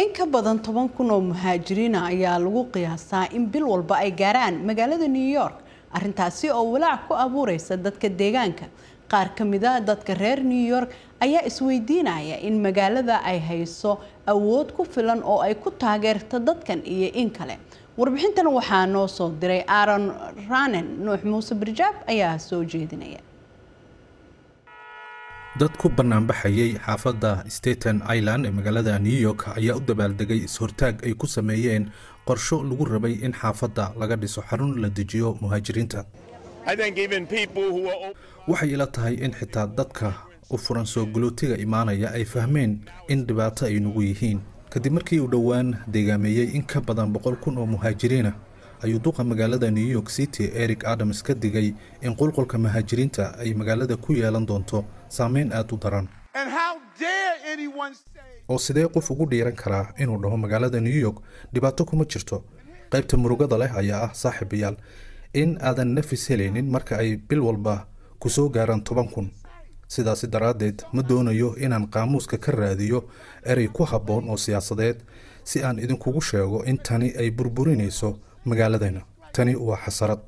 in ka badan toban kun oo muhaajiriina ah ayaa lagu qiyaasaa in bil walba ay gaaraan magaalada new york arintaasi oo walaac ku abuureysa dadka deegaanka qaar ka mid ah dadka reer new york ayaa isweydiinaya in magaalada ay hayso awood ku filan oo ay ku taageerto dadkan iyo in kale warbixintan waxaa noo soo diray aaron ranen nuux muuse birjaab ayaa soo jeedinaya dad ku banaanbaxayay xaafadda staten island ee magaalada new york ayaa u dabaaldegay is-hortaag ay ku sameeyeen qorsho lagu rabay in xaafadda laga dhiso xarun la dejiyo muhaajiriinta waxay ila tahay in xitaa dadka u furan soo gulootiga imaanaya ay fahmeen in dhibaato ay nagu yihiin kadib markii uu dhowaan deegaameeyey in ka badan boqol kun oo muhaajiriina ayuu duqa magaalada new york city eric adams ka digay in qulqulka mahaajiriinta ay magaalada ku yeelan doonto saameyn aad u daran oo sidee qof ugu dhiiran karaa inuu dhaho magaalada new york dhibaato kuma jirto qaybta murugada leh ayaa ah saaxiibayaal in aadan nafis helaynin marka ay bil walba ku soo gaaraan toban kun sidaasi daraaddeed ma doonayo inaan qaamuuska ka raadiyo eray ku habboon oo siyaasadeed si aan idinkugu sheego in tani ay burburinayso magaaladeenna tani waa xasarad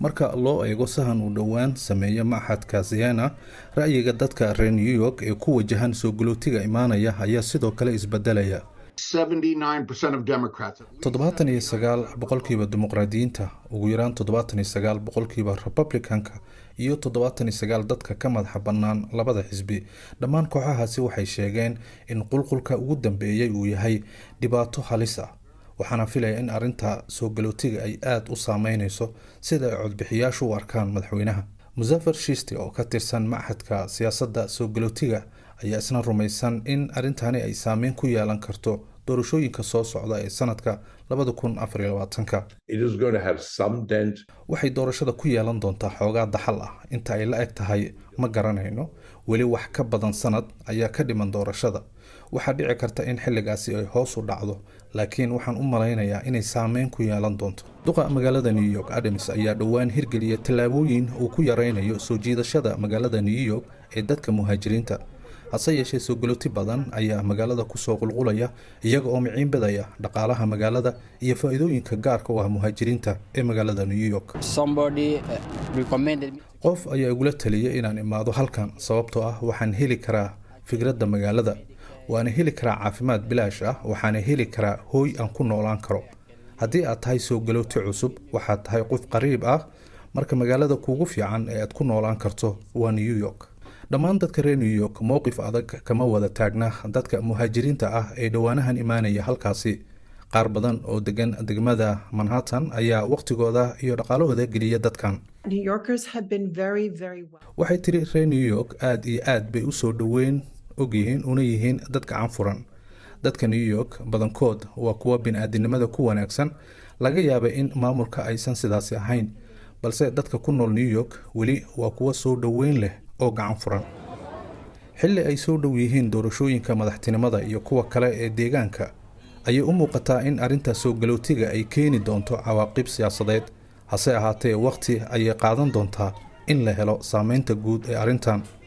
marka loo eego sahan uu dhowaan sameeye maxadka siena ra'yiga dadka reer new york ee ku wajahan soo galootiga imaanaya ayaa sidoo kale isbedelaya toddobaatan iyo sagaal boqolkiiba dimuqraadiyiinta ugu yaraan toddobaatan iyo sagaal boqolkiiba republicanka iyo toddobaatan iyo sagaal dadka ka madaxa bannaan labada xisbi dhammaan kooxahaasi waxay sheegeen in qulqulka ugu dambeeyey uu yahay dhibaato halis ah waxaana filaya in arinta soo galootiga ay aada u saameyneyso sida ay codbixiyaashu u arkaan madaxweynaha musafar shiisti oo ka tirsan machadka siyaasadda soo galootiga ayaa isna rumaysan in arrintani ay saameyn ku yeelan karto doorashooyinka soo socda ee sanadka waxay doorashada ku yeelan doontaa xoogaa daxal ah inta ay la eg tahay ma garanayno weli wax ka badan sanad ayaa ka dhiman doorashada waxaa dhici karta in xilligaasi ay hoos u dhacdo laakiin waxaan u malaynayaa inay saameyn ku yeelan doonto duqa magaalada new york adams ayaa dhowaan hirgeliya tallaabooyin uu ku yaraynayo soo jiidashada magaalada new york ee dadka muhaajiriinta hase yeeshee soo galooti badan ayaa magaalada kusoo qulqulaya iyaga oo miciin bidaya dhaqaalaha magaalada iyo faa-iidooyinka gaarka u ah muhaajiriinta ee magaalada new york eh, qof ayaa igula taliya inaan imaado halkan sababtoo ah waxaan heli karaa fikradda magaalada waana heli karaa caafimaad bilaash ah waxaana heli karaa hooy aan ku noolaan karo haddii aad tahay soo galooti cusub waxaad tahay qof qariib ah marka magaalada kuugu fiican ee aad ku noolaan karto waa new york dhammaan dadka reer new york mowqif adag kama wada taagna dadka muhaajiriinta ah ee dhowaanahan imaanaya halkaasi qaar badan oo degan degmada manhattan ayaa waqtigooda iyo dhaqaalahooda geliya dadkan waxay tiri reer new york aada iyo aad bay usoo dhoweyn ogyihiin una yihiin dadka canfuran dadka new york badankood waa kuwa bini-aadinimada ku wanaagsan laga yaabay in maamulka aysan sidaasi ahayn balse dadka ku nool new york weli waa kuwa soo dhoweyn leh oo gacan furan xilli ay soo dhow yihiin doorashooyinka madaxtinimada iyo kuwa kale ee deegaanka ayay u muuqataa in arrinta soo galootiga ay keeni doonto cawaaqib siyaasadeed hase ahaatee wakhti ayay qaadan doontaa in la helo saameynta guud ee arrintan